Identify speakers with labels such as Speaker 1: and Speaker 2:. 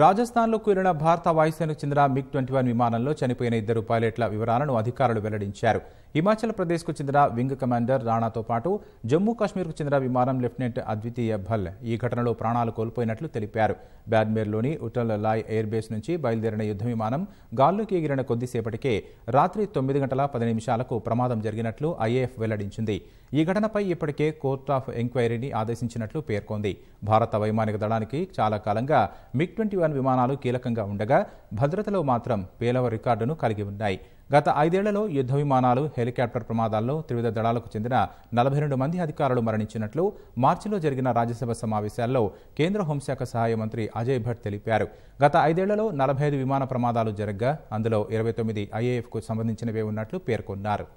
Speaker 1: రాజస్థాన్లో కూలిన భారత వాయుసేనకు చెందిన మిగ్ ట్వంటీ వన్ విమానంలో చనిపోయిన ఇద్దరు పైలట్ల వివరాలను అధికారులు వెల్లడించారు హిమాచల్ ప్రదేశ్కు చెందిన వింగ్ కమాండర్ రాణాతో పాటు జమ్మూ కాశ్మీర్కు చెందిన విమానం లెఫ్టినెంట్ అద్వితీయ భల్ ఈ ఘటనలో ప్రాణాలు కోల్పోయినట్లు తెలిపారు బ్యాడ్మేర్లోని ఉటల్ లాయ్ ఎయిర్ బేస్ నుంచి బయలుదేరిన యుద్ధ విమానం గాల్లోకి ఎగిరిన కొద్దిసేపటికే రాత్రి తొమ్మిది గంటల పది నిమిషాలకు ప్రమాదం జరిగినట్లు ఐఏఎఫ్ వెల్లడించింది ఈ ఘటనపై ఇప్పటికే కోర్ట్ ఆఫ్ ఎంక్వైరీని ఆదేశించినట్లు పేర్కొంది భారత వైమానిక దళానికి చాలా కాలంగా మిగ్ ట్వంటీ ట్వంటీ వన్ విమానాలు కీలకంగా ఉండగా భద్రతలో మాత్రం పేలవ రికార్డును కలిగి ఉన్నాయి గత ఐదేళ్లలో యుద్ధ విమానాలు హెలికాప్టర్ ప్రమాదాల్లో త్రివిధ దళాలకు చెందిన నలభై రెండు మంది అధికారులు మరణించినట్లు మార్చిలో జరిగిన రాజ్యసభ సమావేశాల్లో కేంద్ర హోంశాఖ సహాయ మంత్రి అజయ్ భట్ తెలిపారు గత ఐదేళ్లలో నలభై ఐదు విమాన ప్రమాదాలు జరగ్గా అందులో ఇరవై తొమ్మిది ఐఏఎఫ్కు సంబంధించినవే ఉన్నట్లు పేర్కొన్నారు